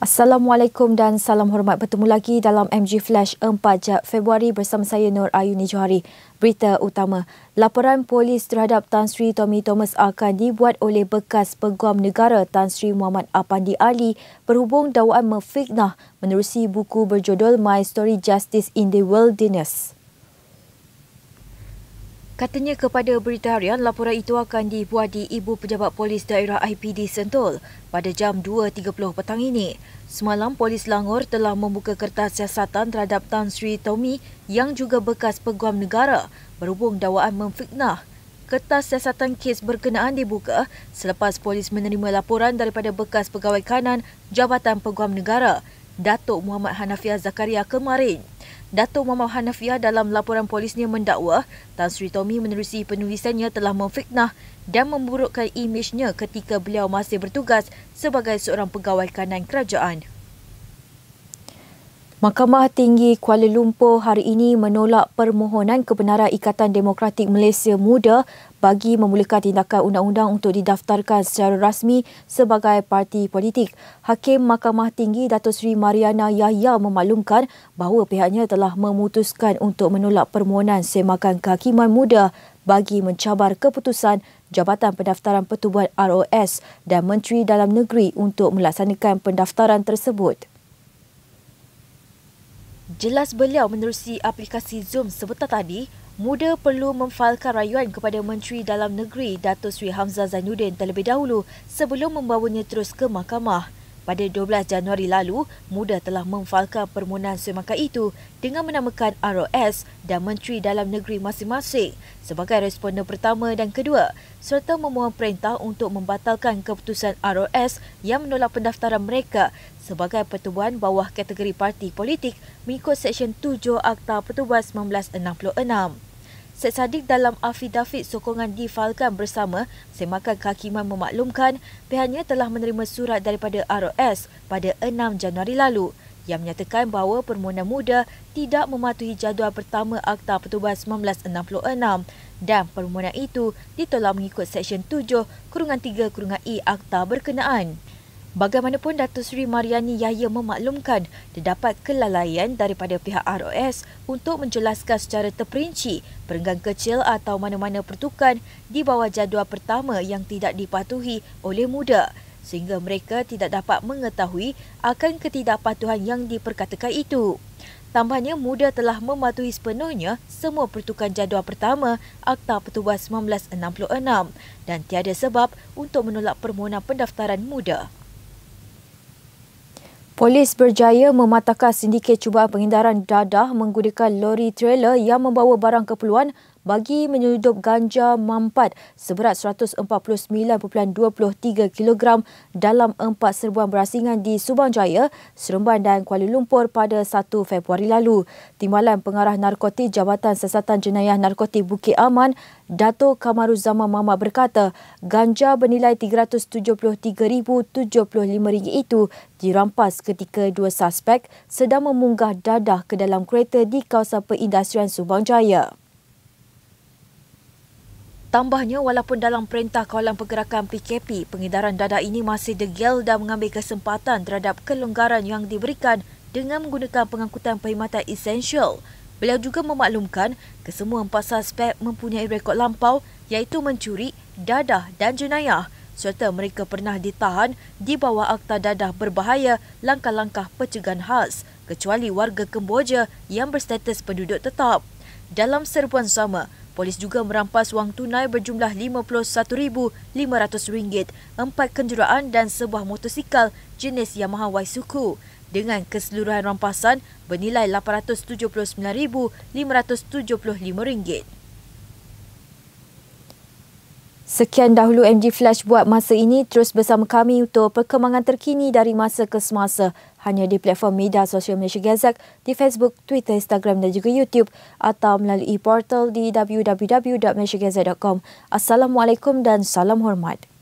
Assalamualaikum dan salam hormat bertemu lagi dalam MG Flash 4 Februari bersama saya Nur Ayuni Johari. Berita utama, laporan polis terhadap Tan Sri Tommy Thomas akan dibuat oleh bekas peguam negara Tan Sri Muhammad Apandi Ali berhubung dakwaan memfitnah menerusi buku berjudul My Story Justice in the Wilderness. Katanya kepada berita harian, laporan itu akan dibuat di Ibu Pejabat Polis Daerah IPD Sentul pada jam 2.30 petang ini. Semalam, Polis Langor telah membuka kertas siasatan terhadap Tan Sri Tommy yang juga bekas peguam negara berhubung dakwaan memfitnah. Kertas siasatan kes berkenaan dibuka selepas polis menerima laporan daripada bekas pegawai kanan Jabatan Peguam Negara, Datuk Muhammad Hanafiah Zakaria kemarin. Dato' Muhammad Hanafiah dalam laporan polisnya mendakwa Tan Sri Tommy menerusi penulisannya telah memfitnah dan memburukkan imejnya ketika beliau masih bertugas sebagai seorang pegawai kanan kerajaan. Mahkamah Tinggi Kuala Lumpur hari ini menolak permohonan kebenaran Ikatan Demokratik Malaysia Muda bagi memulihkan tindakan undang-undang untuk didaftarkan secara rasmi sebagai parti politik. Hakim Mahkamah Tinggi Datuk Seri Mariana Yahya memaklumkan bahawa pihaknya telah memutuskan untuk menolak permohonan semakan kehakiman muda bagi mencabar keputusan Jabatan Pendaftaran Pertubuhan ROS dan Menteri Dalam Negeri untuk melaksanakan pendaftaran tersebut. Jelas beliau menerusi aplikasi Zoom sebentar tadi, muda perlu memfailkan rayuan kepada Menteri Dalam Negeri Datuk Sri Hamzah Zainuddin terlebih dahulu sebelum membawanya terus ke mahkamah. Pada 12 Januari lalu, MUDA telah memfalkan permohonan semakan itu dengan menamakan ROS dan Menteri Dalam Negeri masing-masing sebagai responden pertama dan kedua serta memohon perintah untuk membatalkan keputusan ROS yang menolak pendaftaran mereka sebagai pertubuhan bawah kategori parti politik mengikut Seksyen 7 Akta Pertubuhan 1966. Syed Saddiq dalam afidafit sokongan difalkan bersama, Semakan Kehakiman memaklumkan pihaknya telah menerima surat daripada ROS pada 6 Januari lalu yang menyatakan bahawa permohonan muda tidak mematuhi jadual pertama Akta Pertubuhan 1966 dan permohonan itu ditolak mengikut Seksyen 7 kurungan 3 kurungan E Akta berkenaan. Bagaimanapun Datuk Seri Mariani Yahya memaklumkan terdapat kelalaian daripada pihak ROS untuk menjelaskan secara terperinci perenggang kecil atau mana-mana pertukan di bawah jadual pertama yang tidak dipatuhi oleh muda sehingga mereka tidak dapat mengetahui akan ketidakpatuhan yang diperkatakan itu. Tambahnya muda telah mematuhi sepenuhnya semua pertukan jadual pertama Akta Pertubuhan 1966 dan tiada sebab untuk menolak permohonan pendaftaran muda. Polis berjaya mematahkan sindiket cubaan pengindaran dadah menggunakan lori trailer yang membawa barang keperluan bagi menyeludup ganja mampat seberat 149.23 kg dalam empat serbuan berasingan di Subang Jaya, Seremban dan Kuala Lumpur pada 1 Februari lalu. Timbalan Pengarah Narkotik Jabatan Siasatan Jenayah Narkotik Bukit Aman, Dato Kamaruzama Mama berkata, ganja bernilai 373.075 ringgit itu dirampas ketika dua suspek sedang memunggah dadah ke dalam kereta di kawasan perindustrian Subang Jaya. Tambahnya, walaupun dalam perintah kawalan pergerakan PKP, pengedaran dada ini masih degil dan mengambil kesempatan terhadap kelonggaran yang diberikan dengan menggunakan pengangkutan perkhidmatan esensial. Beliau juga memaklumkan kesemua empat suspek mempunyai rekod lampau iaitu mencuri, dadah dan jenayah serta mereka pernah ditahan di bawah Akta Dadah Berbahaya langkah-langkah pencegahan khas kecuali warga Kemboja yang berstatus penduduk tetap. Dalam serbuan sama, Polis juga merampas wang tunai berjumlah RM51,500, empat kenderaan dan sebuah motosikal jenis Yamaha Waisuku dengan keseluruhan rampasan bernilai RM879,575. Sekian dahulu MG Flash buat masa ini. Terus bersama kami untuk perkembangan terkini dari masa ke semasa. Hanya di platform media sosial Malaysia Gazak, di Facebook, Twitter, Instagram dan juga YouTube atau melalui portal di www.malaysiagazak.com. Assalamualaikum dan salam hormat.